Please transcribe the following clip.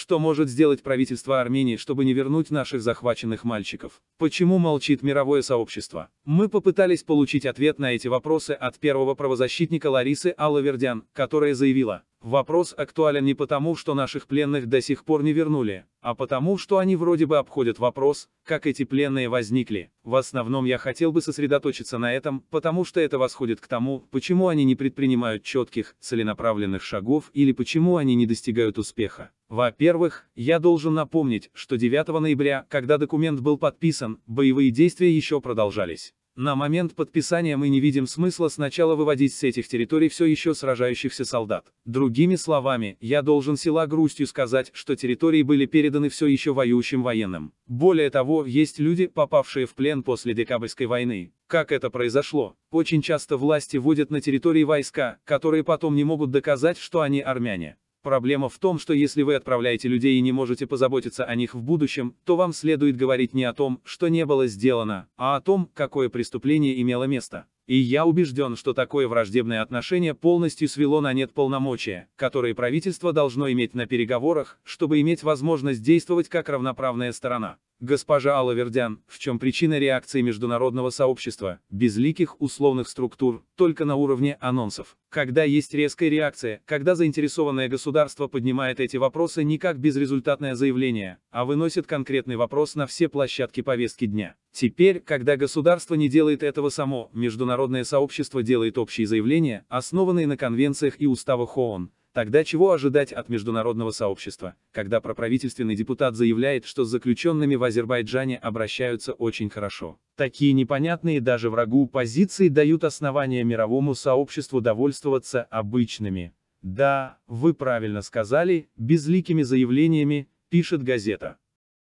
Что может сделать правительство Армении, чтобы не вернуть наших захваченных мальчиков? Почему молчит мировое сообщество? Мы попытались получить ответ на эти вопросы от первого правозащитника Ларисы Аллавердян, которая заявила, Вопрос актуален не потому, что наших пленных до сих пор не вернули, а потому, что они вроде бы обходят вопрос, как эти пленные возникли. В основном я хотел бы сосредоточиться на этом, потому что это восходит к тому, почему они не предпринимают четких, целенаправленных шагов или почему они не достигают успеха. Во-первых, я должен напомнить, что 9 ноября, когда документ был подписан, боевые действия еще продолжались. На момент подписания мы не видим смысла сначала выводить с этих территорий все еще сражающихся солдат. Другими словами, я должен села грустью сказать, что территории были переданы все еще воюющим военным. Более того, есть люди, попавшие в плен после декабрьской войны. Как это произошло? Очень часто власти вводят на территории войска, которые потом не могут доказать, что они армяне. Проблема в том, что если вы отправляете людей и не можете позаботиться о них в будущем, то вам следует говорить не о том, что не было сделано, а о том, какое преступление имело место. И я убежден, что такое враждебное отношение полностью свело на нет полномочия, которые правительство должно иметь на переговорах, чтобы иметь возможность действовать как равноправная сторона. Госпожа Алавердян, в чем причина реакции международного сообщества, безликих условных структур, только на уровне анонсов? Когда есть резкая реакция, когда заинтересованное государство поднимает эти вопросы не как безрезультатное заявление, а выносит конкретный вопрос на все площадки повестки дня. Теперь, когда государство не делает этого само, международное сообщество делает общие заявления, основанные на конвенциях и уставах ООН, Тогда чего ожидать от международного сообщества, когда проправительственный депутат заявляет, что с заключенными в Азербайджане обращаются очень хорошо? Такие непонятные даже врагу позиции дают основания мировому сообществу довольствоваться обычными. Да, вы правильно сказали, безликими заявлениями, пишет газета.